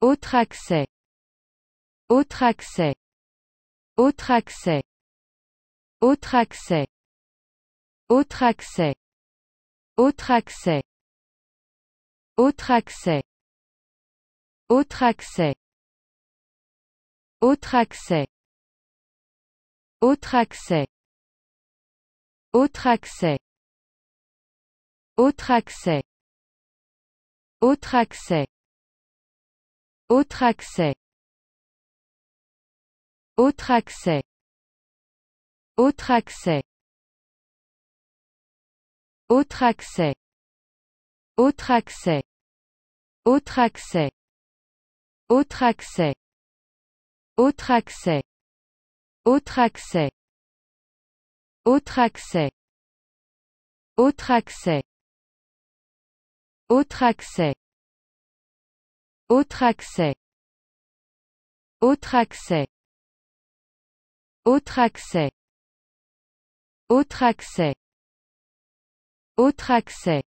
Autre accès. Autre accès. Autre accès. Autre accès. Autre accès. Autre accès. Autre accès. Autre accès. Autre accès. Autre accès. Autre accès. Autre accès. Autre accès. Autre accès. Autre accès. Autre accès. Autre accès. Autre accès. Autre accès. Autre accès. Autre accès. Autre accès. Autre accès. Autre accès. Autre accès. Autre accès. Autre accès. Autre accès. Autre accès. Autre accès.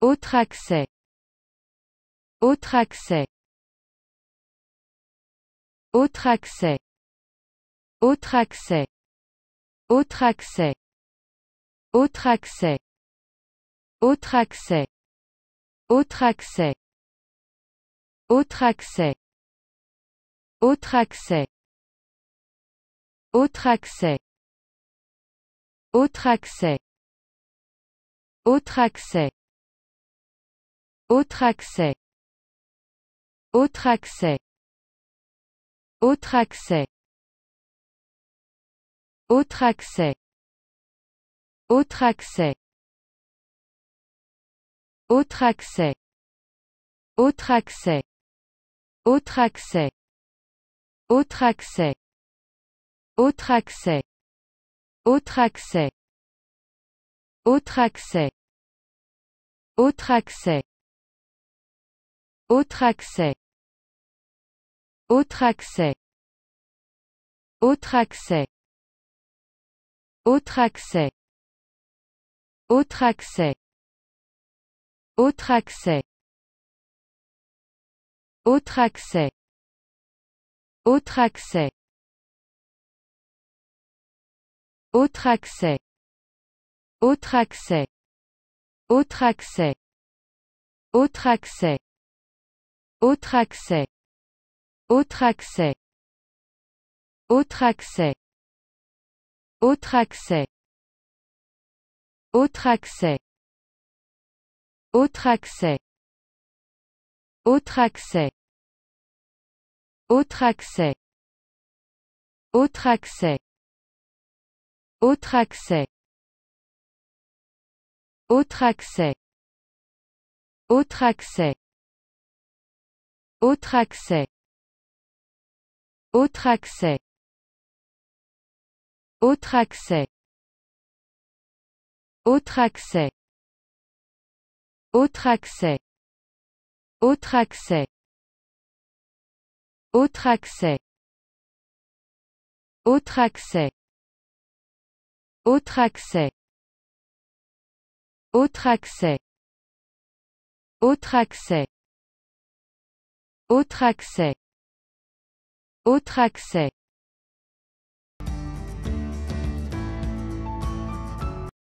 Autre accès. Autre accès. Autre accès. Autre accès. Autre accès. Autre accès. Autre accès. Autre accès. Autre accès. Autre accès. Autre accès. Autre accès. Autre accès. Autre accès. Autre accès. Autre accès. Autre accès. Autre accès. Autre accès. Autre accès. Autre accès. Autre accès. Autre accès. Autre accès. Autre accès. Autre accès. Autre accès. Autre accès. Autre accès. Autre accès. Autre accès. Autre accès. Autre accès. Autre accès. Autre accès. Autre accès. Autre accès. Autre accès. Autre accès. Autre accès. Autre accès. Autre accès. Autre accès. Autre accès. Autre accès. Autre accès. Autre accès. Autre accès. Autre accès. Autre accès. Autre accès. Autre accès. Autre accès. Autre accès. Autre accès. Autre accès. Autre accès. Autre accès. Autre accès. Autre accès. Autre accès. Autre accès. Autre accès.